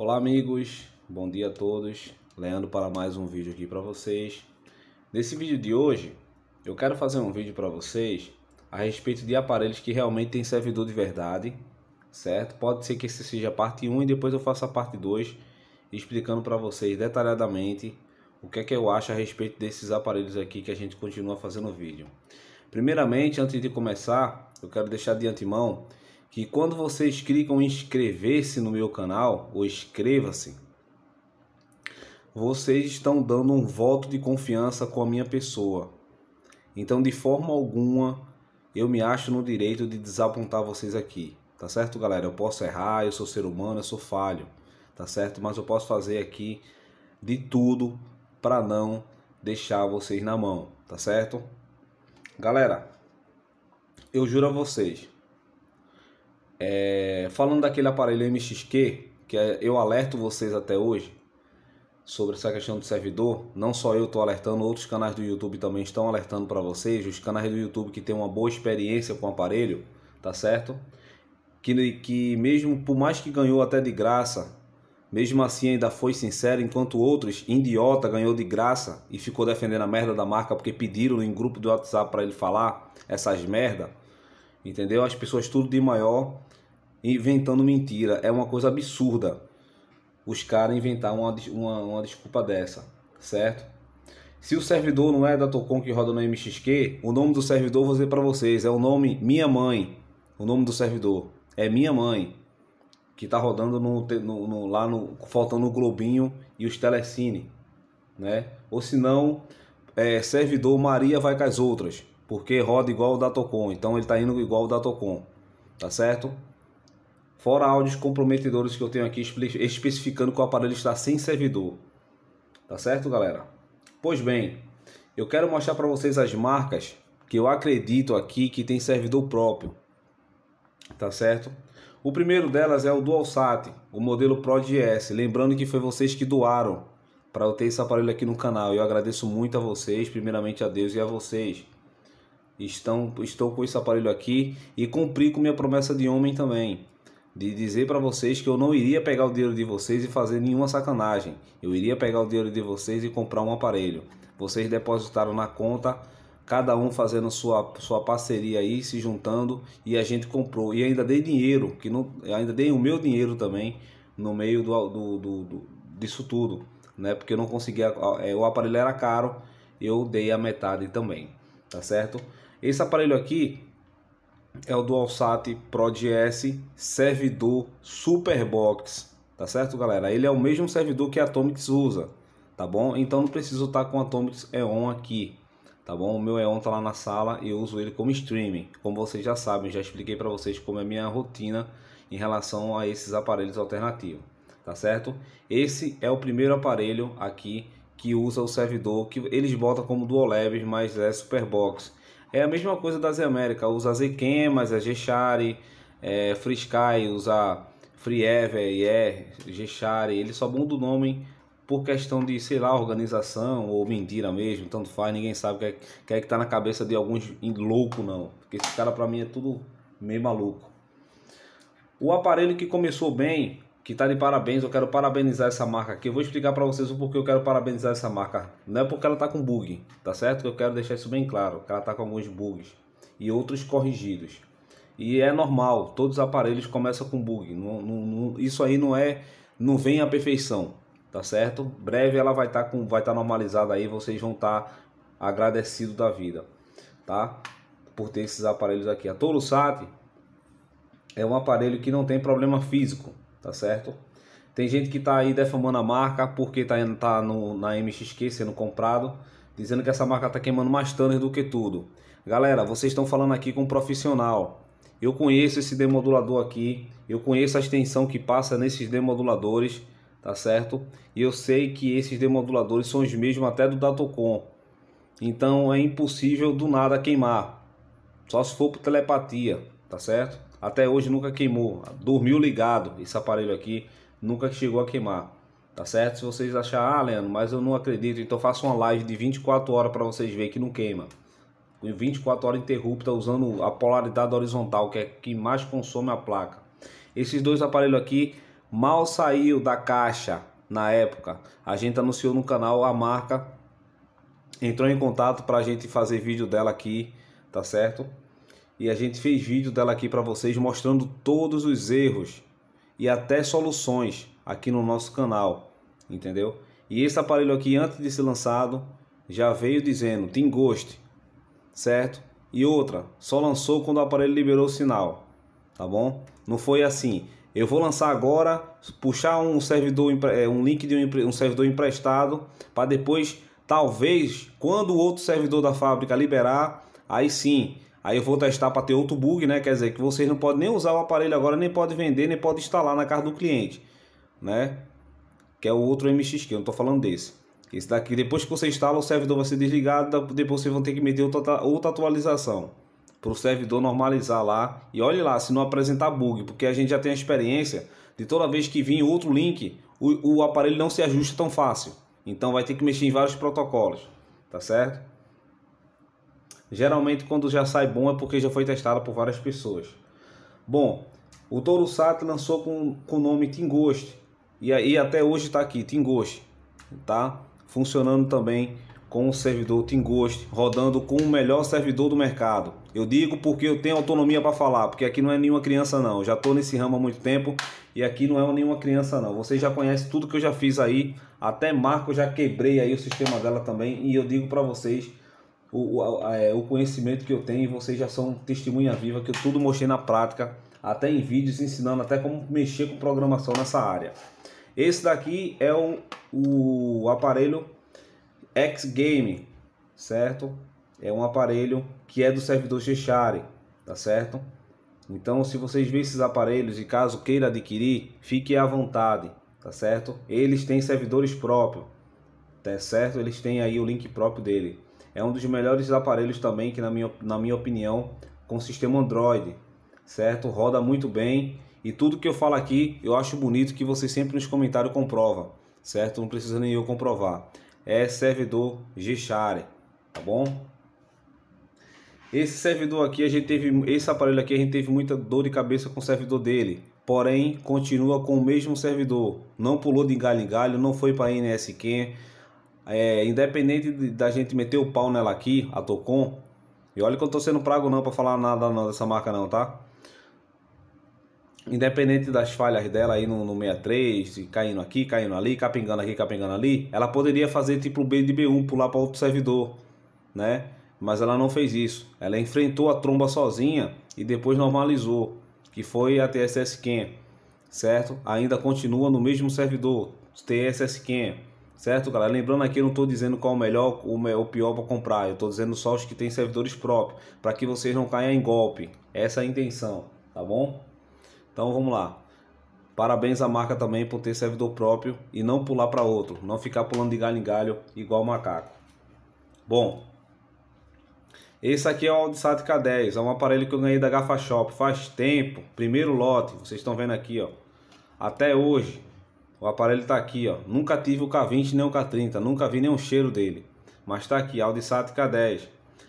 Olá amigos, bom dia a todos. Leandro para mais um vídeo aqui para vocês. Nesse vídeo de hoje, eu quero fazer um vídeo para vocês a respeito de aparelhos que realmente tem servidor de verdade, certo? Pode ser que esse seja a parte 1 e depois eu faça a parte 2 explicando para vocês detalhadamente o que é que eu acho a respeito desses aparelhos aqui que a gente continua fazendo vídeo. Primeiramente, antes de começar, eu quero deixar de antemão que quando vocês clicam em inscrever-se no meu canal ou inscreva-se, vocês estão dando um voto de confiança com a minha pessoa. Então, de forma alguma, eu me acho no direito de desapontar vocês aqui. Tá certo, galera? Eu posso errar, eu sou ser humano, eu sou falho. Tá certo? Mas eu posso fazer aqui de tudo para não deixar vocês na mão, tá certo? Galera, eu juro a vocês, é, falando daquele aparelho MXQ, que é, eu alerto vocês até hoje sobre essa questão do servidor, não só eu estou alertando, outros canais do YouTube também estão alertando para vocês, os canais do YouTube que têm uma boa experiência com o aparelho, tá certo? Que, que mesmo por mais que ganhou até de graça, mesmo assim ainda foi sincero, enquanto outros, idiota, ganhou de graça e ficou defendendo a merda da marca porque pediram em grupo do WhatsApp para ele falar essas merda, entendeu? As pessoas tudo de maior inventando mentira. É uma coisa absurda os caras inventar uma, uma, uma, desculpa dessa, certo? Se o servidor não é da Tocon que roda no MXQ, o nome do servidor vou dizer para vocês, é o nome Minha Mãe. O nome do servidor é Minha Mãe, que tá rodando no, no, no lá no faltando o Globinho e os Telecine, né? Ou se não, é, servidor Maria vai com as outras, porque roda igual o da Tocon, então ele tá indo igual o da Tocon. tá certo? Fora áudios comprometedores que eu tenho aqui especificando que o aparelho está sem servidor. Tá certo, galera? Pois bem, eu quero mostrar para vocês as marcas que eu acredito aqui que tem servidor próprio. Tá certo? O primeiro delas é o DualSat, o modelo Pro GS. Lembrando que foi vocês que doaram para eu ter esse aparelho aqui no canal. Eu agradeço muito a vocês, primeiramente a Deus e a vocês. Estão, estou com esse aparelho aqui e cumpri com minha promessa de homem também de dizer para vocês que eu não iria pegar o dinheiro de vocês e fazer nenhuma sacanagem. Eu iria pegar o dinheiro de vocês e comprar um aparelho. Vocês depositaram na conta, cada um fazendo sua, sua parceria aí, se juntando e a gente comprou. E ainda dei dinheiro, que não, ainda dei o meu dinheiro também no meio do, do, do, do disso tudo, né? Porque eu não conseguia, é, o aparelho era caro, eu dei a metade também, tá certo? Esse aparelho aqui é o DualSat Pro GS servidor Superbox, tá certo, galera? Ele é o mesmo servidor que a Atomics usa, tá bom? Então não preciso estar tá com a Atomics EON aqui, tá bom? O meu EON tá lá na sala e eu uso ele como streaming. Como vocês já sabem, já expliquei para vocês como é a minha rotina em relação a esses aparelhos alternativos, tá certo? Esse é o primeiro aparelho aqui que usa o servidor que eles botam como dual mas é Superbox é a mesma coisa das Américas, usa Zequemas, a Gechari, é, é Free Sky, usa Free Ever, yeah, é Gechari, ele só muda o nome por questão de, sei lá, organização ou mentira mesmo, tanto faz, ninguém sabe o que é que, é que tá na cabeça de alguns louco não, porque esse cara para mim é tudo meio maluco. O aparelho que começou bem que está de parabéns. Eu quero parabenizar essa marca aqui. Eu vou explicar para vocês o porquê eu quero parabenizar essa marca. Não é porque ela está com bug, tá certo? Eu quero deixar isso bem claro. Ela está com alguns bugs e outros corrigidos. E é normal, todos os aparelhos começam com bug. Não, não, não, isso aí não é, não vem à perfeição, tá certo? Breve ela vai estar tá com, vai estar tá normalizada aí. Vocês vão estar tá agradecido da vida, tá? Por ter esses aparelhos aqui. A Sat é um aparelho que não tem problema físico tá certo? Tem gente que está aí defamando a marca porque está tá no, na MXQ sendo comprado, dizendo que essa marca está queimando mais tanner do que tudo. Galera, vocês estão falando aqui com um profissional. Eu conheço esse demodulador aqui, eu conheço a extensão que passa nesses demoduladores, tá certo? E eu sei que esses demoduladores são os mesmos até do Datocom. Então é impossível do nada queimar, só se for por telepatia, tá certo? Até hoje nunca queimou, dormiu ligado esse aparelho aqui, nunca chegou a queimar. Tá certo? Se vocês acharem, ah, Leandro, mas eu não acredito, então faça uma live de 24 horas para vocês verem que não queima. Com 24 horas interrupta usando a polaridade horizontal, que é que mais consome a placa. Esses dois aparelhos aqui mal saiu da caixa na época. A gente anunciou no canal a marca entrou em contato para a gente fazer vídeo dela aqui, tá certo? e a gente fez vídeo dela aqui para vocês mostrando todos os erros e até soluções aqui no nosso canal, entendeu? E esse aparelho aqui, antes de ser lançado, já veio dizendo tem gosto, certo? E outra, só lançou quando o aparelho liberou o sinal, tá bom? Não foi assim, eu vou lançar agora, puxar um servidor, é, um link de um, um servidor emprestado, para depois, talvez, quando o outro servidor da fábrica liberar, aí sim Aí eu vou testar para ter outro bug, né? Quer dizer que vocês não podem nem usar o aparelho agora, nem podem vender, nem podem instalar na casa do cliente, né? Que é o outro MX que eu não tô falando desse. Esse daqui, depois que você instala, o servidor vai ser desligado, depois vocês vão ter que meter outra, outra atualização para o servidor normalizar lá. E olhe lá, se não apresentar bug, porque a gente já tem a experiência de toda vez que vir outro link, o, o aparelho não se ajusta tão fácil. Então vai ter que mexer em vários protocolos, tá certo? Geralmente, quando já sai bom é porque já foi testado por várias pessoas. Bom, o Touro Sato lançou com, com o nome Ghost E aí até hoje está aqui, Ghost, Tá? Funcionando também com o servidor Ghost, rodando com o melhor servidor do mercado. Eu digo porque eu tenho autonomia para falar, porque aqui não é nenhuma criança não. Eu já estou nesse ramo há muito tempo e aqui não é nenhuma criança não. Vocês já conhecem tudo que eu já fiz aí, até marco já quebrei aí o sistema dela também e eu digo para vocês o, o, é, o conhecimento que eu tenho e vocês já são testemunha viva que eu tudo mostrei na prática, até em vídeos ensinando até como mexer com programação nessa área. Esse daqui é o o aparelho X-Game, certo? É um aparelho que é do servidor Share tá certo? Então, se vocês verem esses aparelhos e caso queira adquirir, fique à vontade, tá certo? Eles têm servidores próprios, tá certo? Eles têm aí o link próprio dele é um dos melhores aparelhos também, que na minha, na minha opinião, com sistema Android, certo? Roda muito bem e tudo que eu falo aqui eu acho bonito que você sempre nos comentários comprova, certo? Não precisa nem eu comprovar. É servidor Gshare, tá bom? Esse servidor aqui, a gente teve, esse aparelho aqui a gente teve muita dor de cabeça com o servidor dele. Porém, continua com o mesmo servidor. Não pulou de galho em galho, não foi para NSQ, é, independente de, da gente meter o pau nela aqui, a Tocom, e olha que eu tô sendo prago não para falar nada não dessa marca não, tá? Independente das falhas dela aí no, no 63, caindo aqui, caindo ali, capengando aqui, capengando ali, ela poderia fazer tipo B de B1, pular para outro servidor, né? Mas ela não fez isso. Ela enfrentou a tromba sozinha e depois normalizou, que foi a TSS Cam, certo? Ainda continua no mesmo servidor, TSS Cam Certo, galera? Lembrando aqui, eu não estou dizendo qual é o melhor ou o pior para comprar. Eu estou dizendo só os que têm servidores próprios, para que vocês não caiam em golpe. Essa é a intenção, tá bom? Então vamos lá. Parabéns à marca também por ter servidor próprio e não pular para outro. Não ficar pulando de galho em galho igual macaco. Bom, esse aqui é o Audisat K10. É um aparelho que eu ganhei da Gafa Shop faz tempo. Primeiro lote, vocês estão vendo aqui, ó. Até hoje, o aparelho está aqui, ó. Nunca tive o K20 nem o K30, nunca vi nenhum cheiro dele. Mas está aqui, Audisat K10.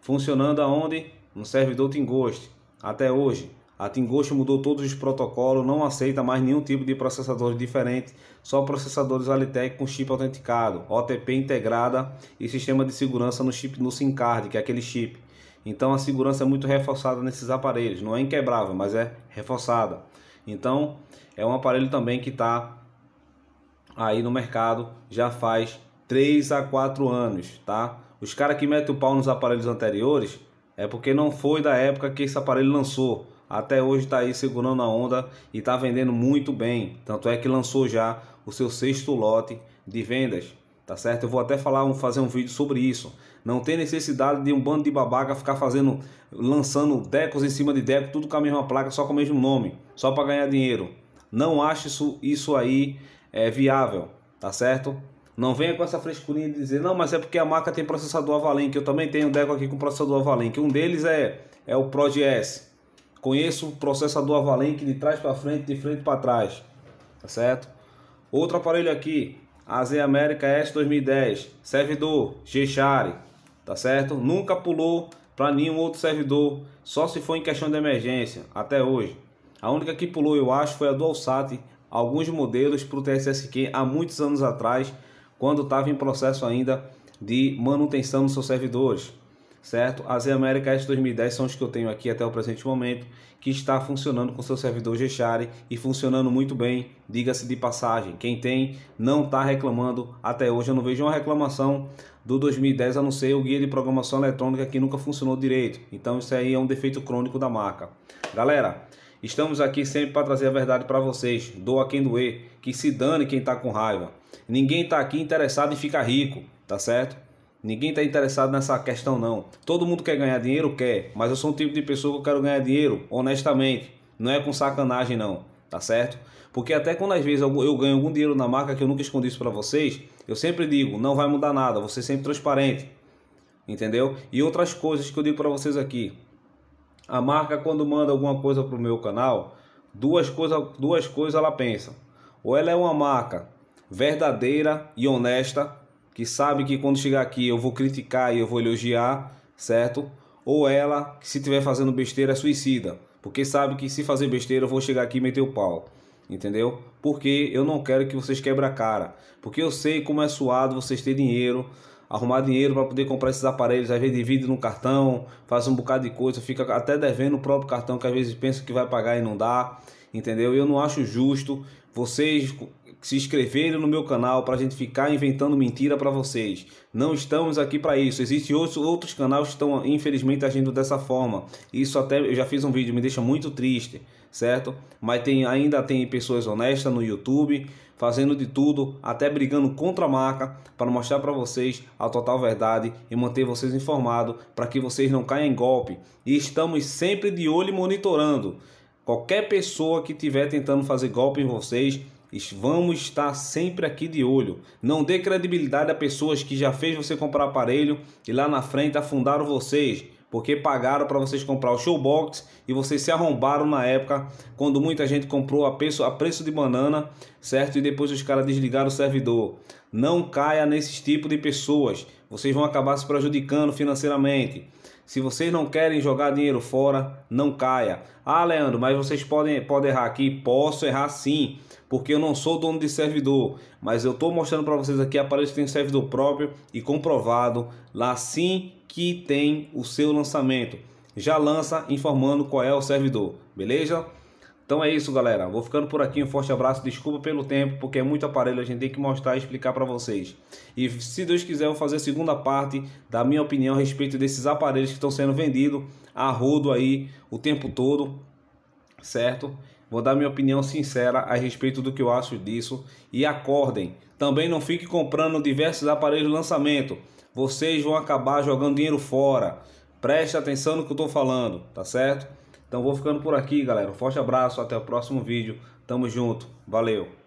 Funcionando aonde? No servidor Tingost. Até hoje, a Tingost mudou todos os protocolos, não aceita mais nenhum tipo de processador diferente, só processadores Alitec com chip autenticado, OTP integrada e sistema de segurança no chip no SIM card, que é aquele chip. Então a segurança é muito reforçada nesses aparelhos, não é inquebrável, mas é reforçada. Então é um aparelho também que está aí no mercado já faz 3 a 4 anos, tá? Os caras que metem o pau nos aparelhos anteriores é porque não foi da época que esse aparelho lançou. Até hoje está aí segurando a onda e está vendendo muito bem. Tanto é que lançou já o seu sexto lote de vendas, tá certo? Eu vou até falar, um, fazer um vídeo sobre isso. Não tem necessidade de um bando de babaca ficar fazendo, lançando decos em cima de deco, tudo com a mesma placa, só com o mesmo nome, só para ganhar dinheiro. Não acho isso, isso aí é, viável, tá certo? Não venha com essa frescurinha de dizer, não, mas é porque a marca tem processador Avalém, que eu também tenho um Deco aqui com processador Avalém, que um deles é, é o ProGS. Conheço o processador Avalém que de trás para frente, de frente para trás, tá certo? Outro aparelho aqui, AZ América S 2010, servidor G-Share, tá certo? Nunca pulou para nenhum outro servidor, só se for em questão de emergência, até hoje. A única que pulou, eu acho, foi a DualSat alguns modelos para o TSSQ há muitos anos atrás, quando estava em processo ainda de manutenção nos seus servidores, certo? A Z-America S2010 são os que eu tenho aqui até o presente momento, que está funcionando com seu servidor G-Share e funcionando muito bem, diga-se de passagem. Quem tem não está reclamando até hoje, eu não vejo uma reclamação do 2010, a não ser o guia de programação eletrônica que nunca funcionou direito. Então isso aí é um defeito crônico da marca. Galera, Estamos aqui sempre para trazer a verdade para vocês. Doa quem doer, que se dane quem está com raiva. Ninguém está aqui interessado em ficar rico, tá certo? Ninguém está interessado nessa questão não. Todo mundo quer ganhar dinheiro, quer, mas eu sou um tipo de pessoa que eu quero ganhar dinheiro honestamente. Não é com sacanagem não, tá certo? Porque até quando às vezes eu ganho algum dinheiro na marca que eu nunca escondi isso para vocês, eu sempre digo, não vai mudar nada, você é sempre transparente. Entendeu? E outras coisas que eu digo para vocês aqui. A marca quando manda alguma coisa para o meu canal, duas coisas duas coisas ela pensa. Ou ela é uma marca verdadeira e honesta, que sabe que quando chegar aqui eu vou criticar e eu vou elogiar, certo? Ou ela, que se estiver fazendo besteira, é suicida, porque sabe que se fazer besteira eu vou chegar aqui e meter o pau entendeu? Porque eu não quero que vocês quebrem a cara, porque eu sei como é suado vocês ter dinheiro, arrumar dinheiro para poder comprar esses aparelhos, às vezes divide no cartão, faz um bocado de coisa, fica até devendo o próprio cartão que às vezes pensa que vai pagar e não dá, entendeu? Eu não acho justo vocês se inscreverem no meu canal para a gente ficar inventando mentira para vocês. Não estamos aqui para isso. Existem outros, outros canais que estão, infelizmente, agindo dessa forma. Isso até eu já fiz um vídeo, me deixa muito triste, certo? Mas tem, ainda tem pessoas honestas no YouTube, fazendo de tudo, até brigando contra a marca, para mostrar para vocês a total verdade e manter vocês informados para que vocês não caiam em golpe. E estamos sempre de olho e monitorando. Qualquer pessoa que estiver tentando fazer golpe em vocês, vamos estar sempre aqui de olho. Não dê credibilidade a pessoas que já fez você comprar aparelho e lá na frente afundaram vocês porque pagaram para vocês comprar o showbox e vocês se arrombaram na época quando muita gente comprou a preço, a preço de banana, certo? E depois os caras desligaram o servidor. Não caia nesses tipos de pessoas, vocês vão acabar se prejudicando financeiramente. Se vocês não querem jogar dinheiro fora, não caia. Ah, Leandro, mas vocês podem, podem errar aqui. Posso errar sim, porque eu não sou dono de servidor. Mas eu estou mostrando para vocês aqui aparelhos que tem servidor próprio e comprovado. Lá sim que tem o seu lançamento. Já lança informando qual é o servidor, beleza? Então é isso, galera. Vou ficando por aqui. Um forte abraço. Desculpa pelo tempo, porque é muito aparelho. A gente tem que mostrar e explicar para vocês. E se Deus quiser, eu vou fazer a segunda parte da minha opinião a respeito desses aparelhos que estão sendo vendidos a rodo aí o tempo todo, certo? Vou dar minha opinião sincera a respeito do que eu acho disso. E acordem. Também não fique comprando diversos aparelhos de lançamento. Vocês vão acabar jogando dinheiro fora. Preste atenção no que eu estou falando, tá certo? Então vou ficando por aqui, galera. Um forte abraço, até o próximo vídeo. Tamo junto. Valeu.